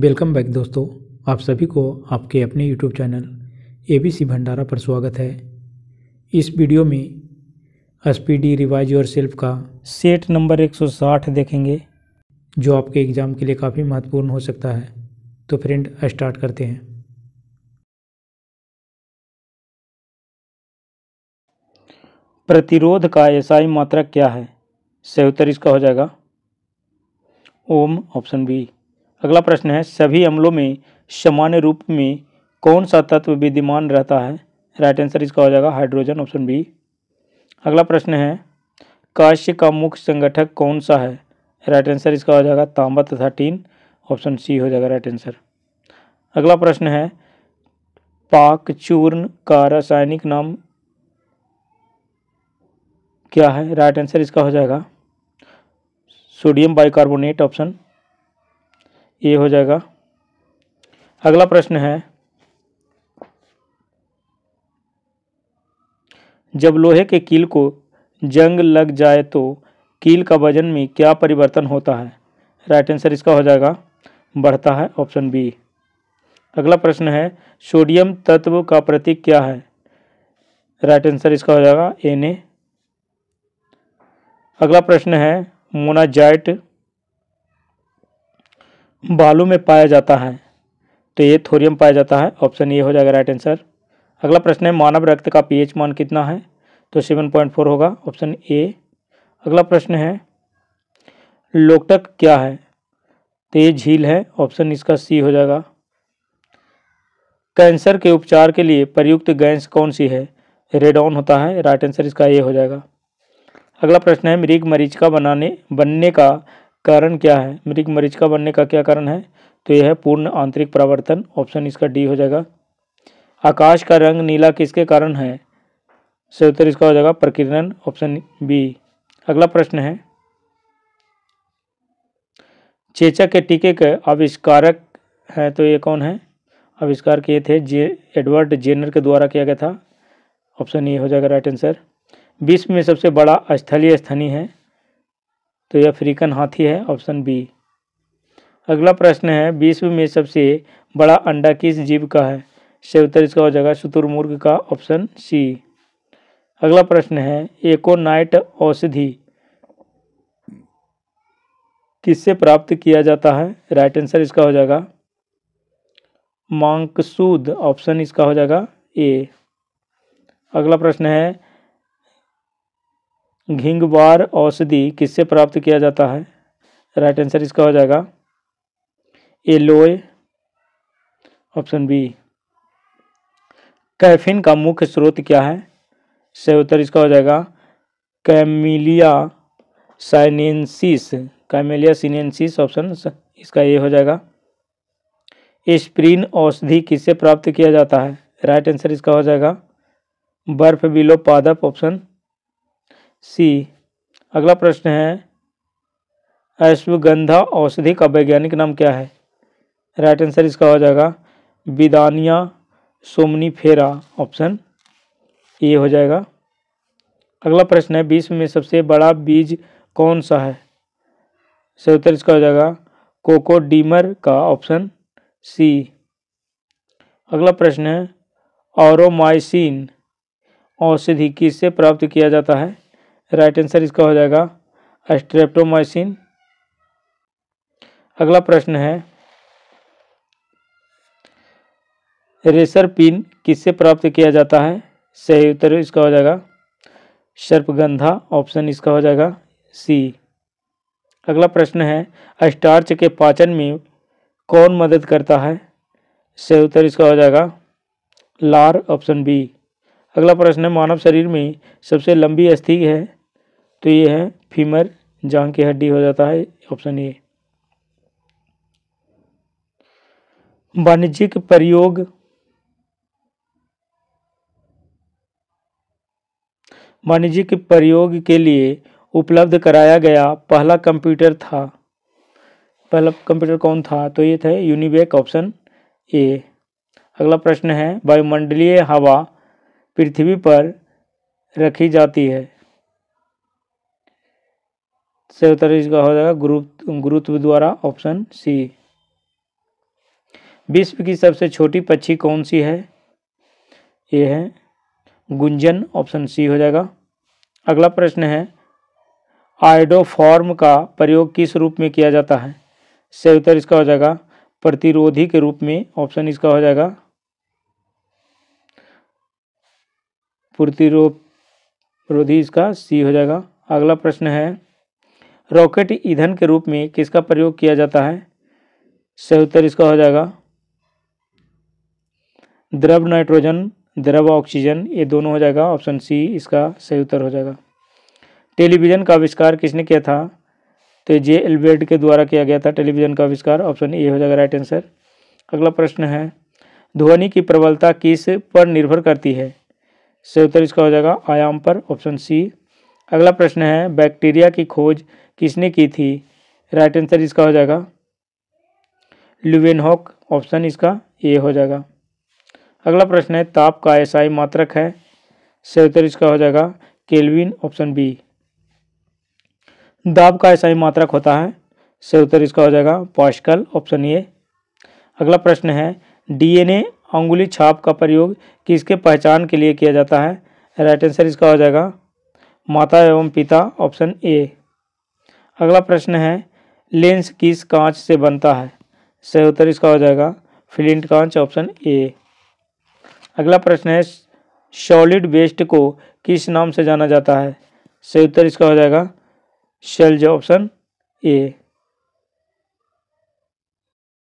welcome back दोस्तों आप सभी को आपके अपने यूट्यूब चैनल एबीसी भंडारा पर स्वागत है इस वीडियो में एसपीडी रिवाइज योर सेल्फ का सेट नंबर 160 देखेंगे जो आपके एग्ज़ाम के लिए काफ़ी महत्वपूर्ण हो सकता है तो फ्रेंड स्टार्ट करते हैं प्रतिरोध का एसआई मात्रक क्या है सही उत्तर इसका हो जाएगा ओम ऑप्शन बी अगला प्रश्न है सभी अम्लों में सामान्य रूप में कौन सा तत्व विद्यमान रहता है राइट आंसर इसका हो जाएगा हाइड्रोजन ऑप्शन बी अगला प्रश्न है काश्य का मुख्य संगठक कौन सा है राइट आंसर इसका हो जाएगा तांबा तथा टीन ऑप्शन सी हो जाएगा राइट आंसर अगला प्रश्न है पाक चूर्ण का रासायनिक नाम क्या है राइट आंसर इसका हो जाएगा सोडियम बाइकार्बोनेट ऑप्शन ये हो जाएगा अगला प्रश्न है जब लोहे के कील को जंग लग जाए तो कील का वजन में क्या परिवर्तन होता है राइट आंसर इसका हो जाएगा बढ़ता है ऑप्शन बी अगला प्रश्न है सोडियम तत्व का प्रतीक क्या है राइट आंसर इसका हो जाएगा एन अगला प्रश्न है मोनाजाइट बालू में पाया जाता है तो ये थोरियम पाया जाता है ऑप्शन ये हो जाएगा राइट आंसर अगला प्रश्न है मानव रक्त का पीएच मान कितना है तो सेवन पॉइंट फोर होगा ऑप्शन ए अगला प्रश्न है लोकटक क्या है तो ये झील है ऑप्शन इसका सी हो जाएगा कैंसर के उपचार के लिए प्रयुक्त गैस कौन सी है रेडॉन होता है राइट आंसर इसका ए हो जाएगा अगला प्रश्न है मृग मरीज का बनाने बनने का कारण क्या है मृग मरीचिका बनने का क्या कारण है तो यह है पूर्ण आंतरिक परावर्तन ऑप्शन इसका डी हो जाएगा आकाश का रंग नीला किसके कारण है सही उत्तर इसका हो जाएगा प्रकीर्णन ऑप्शन बी अगला प्रश्न है चेचक के टीके के आविष्कारक हैं तो ये कौन है आविष्कार किए थे जे एडवर्ड जेनर के द्वारा किया गया था ऑप्शन ए हो जाएगा राइट आंसर विश्व में सबसे बड़ा स्थलीय स्थानीय है तो यह अफ्रीकन हाथी है ऑप्शन बी अगला प्रश्न है विश्व में सबसे बड़ा अंडा किस जीव का है सही उत्तर इसका हो जाएगा शुतुरमुर्ग का ऑप्शन सी अगला प्रश्न है एकोनाइट औषधि किससे प्राप्त किया जाता है राइट आंसर इसका हो जाएगा मांकसूद ऑप्शन इसका हो जाएगा ए अगला प्रश्न है घिंगवार औषधि किससे प्राप्त किया जाता है राइट आंसर इसका हो जाएगा एलोए ऑप्शन बी कैफिन का मुख्य स्रोत क्या है सही उत्तर इसका हो जाएगा camellia sinensis camellia sinensis option इसका ये हो जाएगा एस्प्रिन औषधि किससे प्राप्त किया जाता है राइट आंसर इसका हो जाएगा बर्फ बिलो पादप ऑप्शन सी अगला प्रश्न है अश्वगंधा औषधि का वैज्ञानिक नाम क्या है राइट आंसर इसका हो जाएगा बिदानिया फेरा ऑप्शन ए हो जाएगा अगला प्रश्न है विश्व में सबसे बड़ा बीज कौन सा है सही उत्तर इसका हो जाएगा कोकोडीमर का ऑप्शन सी अगला प्रश्न है औरोमाइसिन औषधि किससे प्राप्त किया जाता है राइट आंसर इसका हो जाएगा स्ट्रेप्टोमाइसिन अगला प्रश्न है रेसर पिन किससे प्राप्त किया जाता है सही उत्तर इसका हो जाएगा सर्पगंधा ऑप्शन इसका हो जाएगा सी अगला प्रश्न है स्टार्च के पाचन में कौन मदद करता है सही उत्तर इसका हो जाएगा लार ऑप्शन बी अगला प्रश्न है मानव शरीर में सबसे लंबी अस्थि है तो ये है फीमर जहाँ की हड्डी हो जाता है ऑप्शन ए वाणिज्यिक प्रयोग वाणिज्यिक प्रयोग के लिए उपलब्ध कराया गया पहला कंप्यूटर था पहला कंप्यूटर कौन था तो ये थे यूनिबेक ऑप्शन ए अगला प्रश्न है वायुमंडलीय हवा पृथ्वी पर रखी जाती है सही उत्तर इसका हो जाएगा गुरुत्व गुरुत्व द्वारा ऑप्शन सी विश्व की सबसे छोटी पक्षी कौन सी है ये है गुंजन ऑप्शन सी हो जाएगा अगला प्रश्न है आइडोफॉर्म का प्रयोग किस रूप में किया जाता है सही उत्तर इसका हो जाएगा प्रतिरोधी के रूप में ऑप्शन इसका हो जाएगा प्रतिरोधी इसका सी हो जाएगा अगला प्रश्न है रॉकेट ईंधन के रूप में किसका प्रयोग किया जाता है सही उत्तर इसका हो जाएगा द्रव नाइट्रोजन द्रव ऑक्सीजन ये दोनों हो जाएगा ऑप्शन सी इसका सही उत्तर हो जाएगा टेलीविज़न का आविष्कार किसने किया था तो जे एलबेड के द्वारा किया गया था टेलीविज़न का आविष्कार ऑप्शन ए हो जाएगा राइट आंसर अगला प्रश्न है ध्वनि की प्रबलता किस पर निर्भर करती है सही उत्तर इसका हो जाएगा आयाम पर ऑप्शन सी अगला प्रश्न है बैक्टीरिया की खोज किसने की थी राइट आंसर इसका हो जाएगा लुवेनहॉक ऑप्शन इसका ए हो जाएगा अगला प्रश्न है ताप का एसआई मात्रक है सही उत्तर इसका हो जाएगा केल्विन ऑप्शन बी दाब का एसआई मात्रक होता है सही उत्तर इसका हो जाएगा पास्कल ऑप्शन ए अगला प्रश्न है डीएनए अंगुली छाप का प्रयोग किसके पहचान के लिए किया जाता है राइट आंसर इसका हो जाएगा माता एवं पिता ऑप्शन ए अगला प्रश्न है लेंस किस कांच से बनता है सही उत्तर इसका हो जाएगा फिलिंट कांच ऑप्शन ए अगला प्रश्न है सॉलिड वेस्ट को किस नाम से जाना जाता है सही उत्तर इसका हो जाएगा शेल्ज ऑप्शन ए